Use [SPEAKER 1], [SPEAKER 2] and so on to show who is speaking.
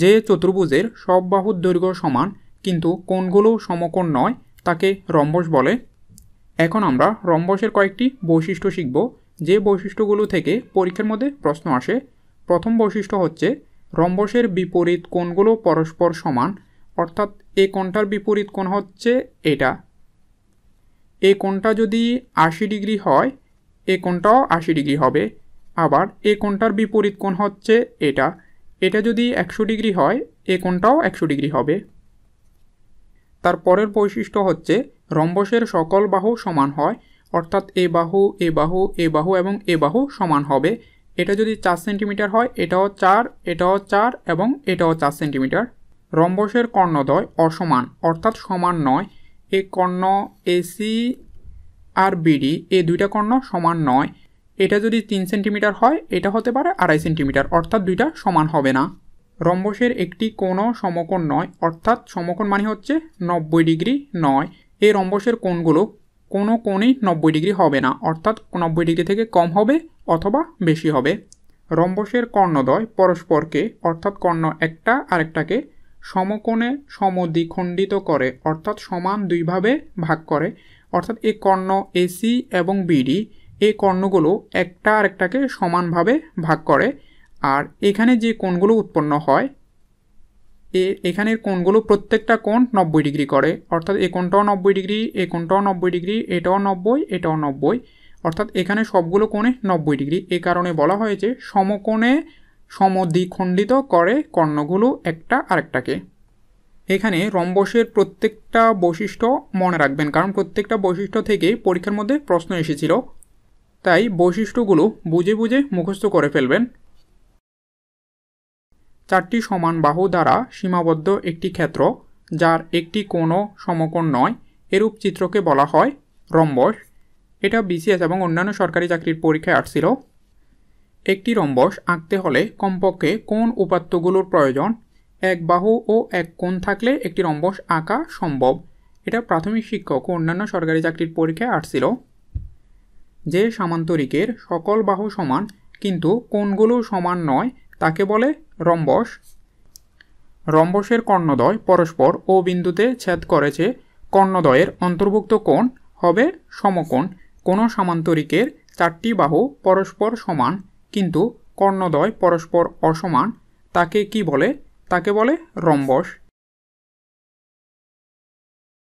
[SPEAKER 1] যে চতুর্ভুজের সব বাহুর দৈর্ঘ্য সমান কিন্তু কোনগুলো সমকোণ নয় তাকে রম্বস বলে এখন আমরা রম্বসের কয়েকটি বৈশিষ্ট্য শিখব যে বৈশিষ্ট্যগুলো থেকে পরীক্ষার মধ্যে প্রশ্ন আসে প্রথম বৈশিষ্ট্য হচ্ছে রম্বসের বিপরীত কোণগুলো পরস্পর সমান অর্থাৎ এ কোণটার বিপরীত কোণ হচ্ছে এটা এ কোণটা যদি আশি ডিগ্রি হয় এ কোণটাও আশি ডিগ্রি হবে আবার এ কোণটার বিপরীত কোণ হচ্ছে এটা এটা যদি একশো ডিগ্রি হয় এ কোণটাও একশো ডিগ্রি হবে তার পরের বৈশিষ্ট্য হচ্ছে রম্বসের সকল বাহু সমান হয় অর্থাৎ এ বাহু এ বাহু এ বাহু এবং এ বাহু সমান হবে এটা যদি চার সেন্টিমিটার হয় এটাও চার এটাও চার এবং এটাও চার সেন্টিমিটার রম্বসের কর্ণদ্বয় অসমান অর্থাৎ সমান নয় এ কর্ণ এসি আর বিডি এ দুইটা কর্ণ সমান নয় এটা যদি তিন সেন্টিমিটার হয় এটা হতে পারে আড়াই সেন্টিমিটার অর্থাৎ দুইটা সমান হবে না রম্বসের একটি কোণও সমকোণ নয় অর্থাৎ সমকোণ মানে হচ্ছে নব্বই ডিগ্রি নয় এই রম্বসের কোণগুলো কোনো কোণেই নব্বই ডিগ্রি হবে না অর্থাৎ নব্বই ডিগ্রি থেকে কম হবে অথবা বেশি হবে রম্বসের কর্ণদ্বয় পরস্পরকে অর্থাৎ কর্ণ একটা আরেকটাকে সমকোণে সমদ্বিখণ্ডিত করে অর্থাৎ সমান দুইভাবে ভাগ করে অর্থাৎ এই কর্ণ এসি এবং বিডি এই কর্ণগুলো একটা আর একটাকে সমানভাবে ভাগ করে আর এখানে যে কোণগুলো উৎপন্ন হয় এ এখানের কোণগুলো প্রত্যেকটা কোণ নব্বই ডিগ্রি করে অর্থাৎ এ কোণটাও নব্বই ডিগ্রি এ কোণটাও নব্বই ডিগ্রি এটাও নব্বই এটাও নব্বই অর্থাৎ এখানে সবগুলো কোণে নব্বই ডিগ্রি এ কারণে বলা হয়েছে সমকোণে সমদ্বিখণ্ডিত করে কর্ণগুলো একটা আরেকটাকে এখানে রম্বসের প্রত্যেকটা বৈশিষ্ট্য মনে রাখবেন কারণ প্রত্যেকটা বৈশিষ্ট্য থেকে পরীক্ষার মধ্যে প্রশ্ন এসেছিল তাই বৈশিষ্ট্যগুলো বুঝে বুঝে মুখস্থ করে ফেলবেন চারটি সমান বাহু দ্বারা সীমাবদ্ধ একটি ক্ষেত্র যার একটি কোনো সমকোণ নয় এরূপ চিত্রকে বলা হয় রম্বস এটা বিসিএস এবং অন্যান্য সরকারি চাকরির পরীক্ষায় আসছিল একটি রম্বস আঁকতে হলে কমপক্ষে কোন উপাত্তগুলোর প্রয়োজন এক বাহু ও এক কোণ থাকলে একটি রম্বস আঁকা সম্ভব এটা প্রাথমিক শিক্ষক ও অন্যান্য সরকারি চাকরির পরীক্ষায় আসছিল যে সামান্তরিকের সকল বাহু সমান কিন্তু কোনগুলো সমান নয় তাকে বলে রম্বস রম্বসের কর্ণদয় পরস্পর ও বিন্দুতে ছেদ করেছে কর্ণদয়ের অন্তর্ভুক্ত কোণ হবে সমকোণ কোনো সামান্তরিকের চারটি বাহু পরস্পর সমান কিন্তু কর্ণদয় পরস্পর অসমান তাকে কি বলে তাকে বলে রম্বস